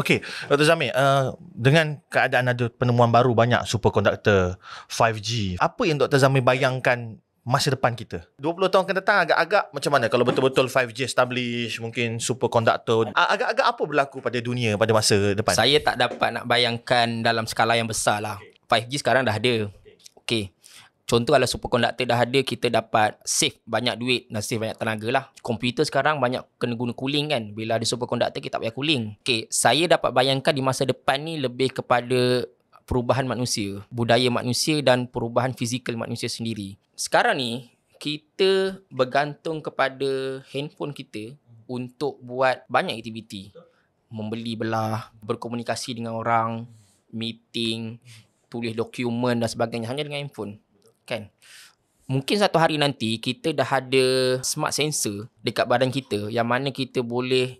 Okey, Dr. Zamir, uh, dengan keadaan ada penemuan baru banyak superconductor 5G, apa yang Dr. Zamir bayangkan masa depan kita? 20 tahun akan datang agak-agak macam mana kalau betul-betul 5G establish, mungkin superconductor, agak-agak apa berlaku pada dunia pada masa depan? Saya tak dapat nak bayangkan dalam skala yang besar lah. 5G sekarang dah ada. Okey. Contoh kalau superconductor dah ada, kita dapat save banyak duit dan save banyak tenaga lah. Komputer sekarang banyak kena guna cooling kan. Bila ada superconductor, kita tak payah cooling. Okay, saya dapat bayangkan di masa depan ni lebih kepada perubahan manusia. Budaya manusia dan perubahan fizikal manusia sendiri. Sekarang ni, kita bergantung kepada handphone kita untuk buat banyak aktiviti. Membeli belah, berkomunikasi dengan orang, meeting, tulis dokumen dan sebagainya hanya dengan handphone kan mungkin satu hari nanti kita dah ada smart sensor dekat badan kita yang mana kita boleh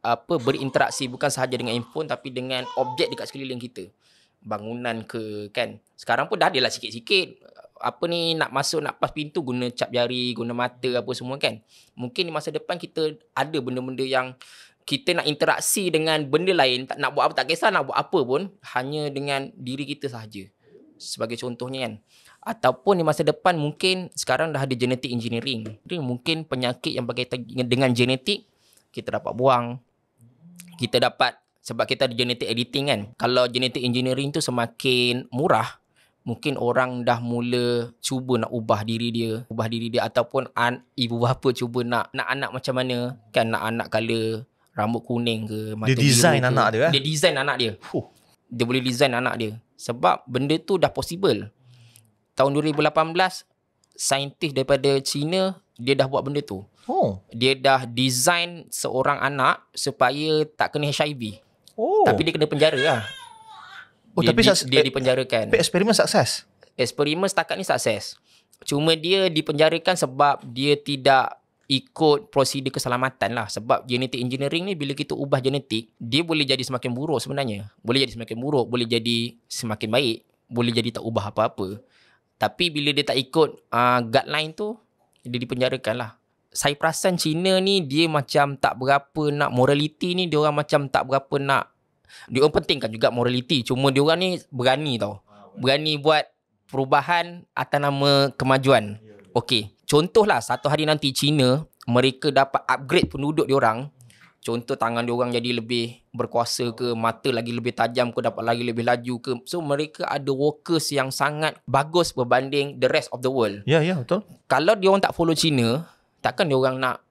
apa berinteraksi bukan sahaja dengan handphone tapi dengan objek dekat sekeliling kita bangunan ke kan sekarang pun dah ada lah sikit-sikit apa ni nak masuk nak pas pintu guna cap jari guna mata apa semua kan mungkin di masa depan kita ada benda-benda yang kita nak interaksi dengan benda lain tak nak buat apa tak kisah nak buat apa pun hanya dengan diri kita sahaja sebagai contohnya kan ataupun di masa depan mungkin sekarang dah ada genetic engineering jadi mungkin penyakit yang berkaitan dengan genetik kita dapat buang kita dapat sebab kita ada genetic editing kan kalau genetic engineering tu semakin murah mungkin orang dah mula cuba nak ubah diri dia ubah diri dia ataupun an, ibu bapa cuba nak nak anak macam mana kan nak anak kala rambut kuning ke mata dia design ke. anak dia eh? dia design anak dia huh. dia boleh design anak dia sebab benda tu dah possible. Tahun 2018, saintis daripada China, dia dah buat benda tu. Oh. Dia dah design seorang anak supaya tak kena HIV. Oh. Tapi dia kena penjara lah. Oh, dia, tapi di, dia dipenjarakan. Tapi eksperimen sukses? Eksperimen setakat ni sukses. Cuma dia dipenjarakan sebab dia tidak ikut prosedur keselamatan lah sebab genetik engineering ni bila kita ubah genetik dia boleh jadi semakin buruk sebenarnya boleh jadi semakin buruk boleh jadi semakin baik boleh jadi tak ubah apa-apa tapi bila dia tak ikut uh, guideline tu dia dipenjarakan lah saya perasan China ni dia macam tak berapa nak morality ni dia orang macam tak berapa nak dia orang pentingkan juga morality cuma dia orang ni berani tau ah, berani buat perubahan atas nama kemajuan ya, ya. okey contohlah satu hari nanti China mereka dapat upgrade penduduk diorang contoh tangan diorang jadi lebih berkuasa ke mata lagi lebih tajam ke dapat lagi lebih laju ke so mereka ada workers yang sangat bagus berbanding the rest of the world ya yeah, ya yeah, betul kalau diorang tak follow China takkan diorang nak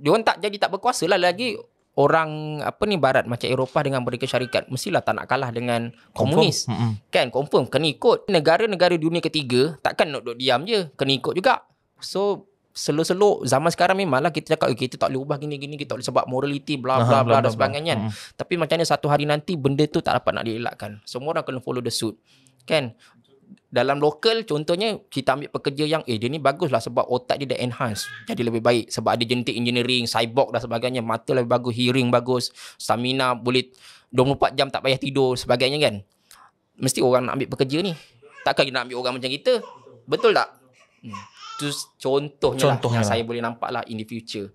diorang tak jadi tak berkuasa lah lagi orang apa ni barat macam Eropah dengan mereka syarikat mestilah tak nak kalah dengan komunis confirm. kan confirm kena ikut negara-negara dunia ketiga takkan nak duduk diam je kena ikut juga So Seluk-seluk zaman sekarang memanglah kita cakap eh, kita tak boleh ubah gini-gini kita tak boleh sebab morality bla bla bla dan sebagainya. Kan? Hmm. Tapi macam mana satu hari nanti benda tu tak dapat nak dielakkan. Semua orang kena follow the suit. Kan? Dalam lokal contohnya kita ambil pekerja yang eh dia ni lah sebab otak dia dah enhance jadi lebih baik sebab ada genetic engineering, cyborg dan sebagainya, mata lebih bagus, hearing bagus, stamina boleh 24 jam tak payah tidur sebagainya kan. Mesti orang nak ambil pekerja ni. Takkan kita nak ambil orang macam kita? Betul tak? Hmm. Itu contohnya, lah contohnya lah, lah saya boleh nampak lah in the future.